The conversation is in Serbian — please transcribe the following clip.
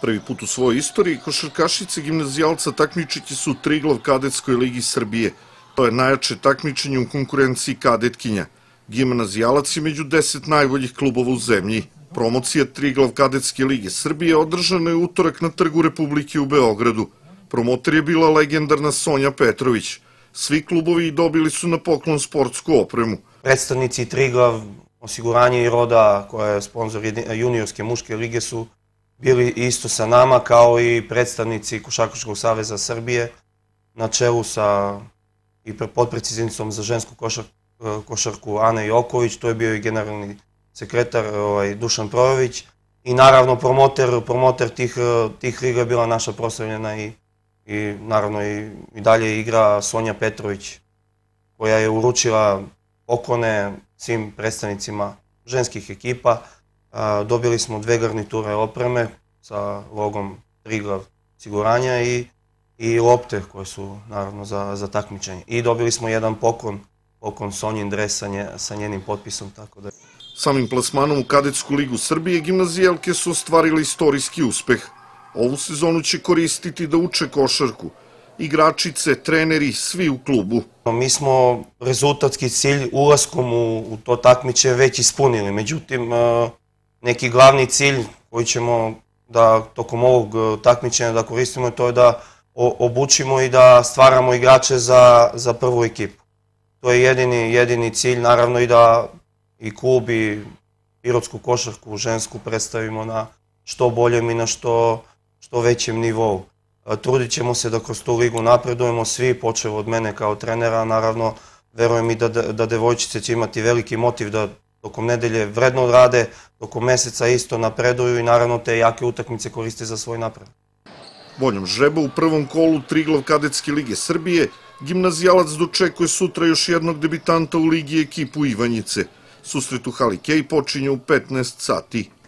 Prvi put u svojoj istoriji košarkašice gimnazijalca takmičiće su u Triglav kadetskoj ligi Srbije. To je najjače takmičenje u konkurenciji kadetkinja. Gimnazijalac je među deset najboljih klubova u zemlji. Promocija Triglav kadetske lige Srbije održana je utorak na trgu Republike u Beogradu. Promoter je bila legendarna Sonja Petrović. Svi klubovi dobili su na poklon sportsku opremu. Predstavnici Triglav osiguranje i roda koja je sponsor juniorske muške lige su bili isto sa nama kao i predstavnici Košarkoškog saveza Srbije na čelu sa i potpredsjednicom za žensku eh, košarku Ana Joković, to je bio i generalni sekretar ovaj, Dušan Projević i naravno promoter, promoter tih, eh, tih igra je bila naša proslavljena i, i naravno i, i dalje igra Sonja Petrović koja je uručila poklone svim predstavnicima ženskih ekipa. A, dobili smo dve garniture opreme sa logom Triglav siguranja i, i lopte koje su naravno za, za takmičenje. I dobili smo jedan poklon, poklon Sonjin dresanje sa, njenim potpisom, tako da... Samim plasmanom u Kadetsku ligu Srbije gimnazijalke su ostvarili istorijski uspeh. Ovu sezonu će koristiti da uče košarku. Igračice, treneri, svi u klubu. Mi smo rezultatski cilj ulaskom u, u to takmiće već ispunili. Međutim, neki glavni cilj koji ćemo da tokom ovog e, takmičenja da koristimo to je da obučimo i da stvaramo igrače za, za prvu ekipu. To je jedini, jedini cilj, naravno i da i klub i irotsku košarku žensku predstavimo na što boljem i na što, što većem nivou. E, trudit ćemo se da kroz tu ligu napredujemo svi, počeo od mene kao trenera, naravno verujem i da, da, da devojčice će imati veliki motiv da tokom nedelje vredno rade, tokom meseca isto napreduju i naravno te jake utakmice koriste za svoj napred. Voljom žreba u prvom kolu Triglav kadetske lige Srbije, gimnazijalac dočekuje sutra još jednog debitanta u ligi ekipu Ivanjice. Susret u Hali Kej počinje u 15 sati.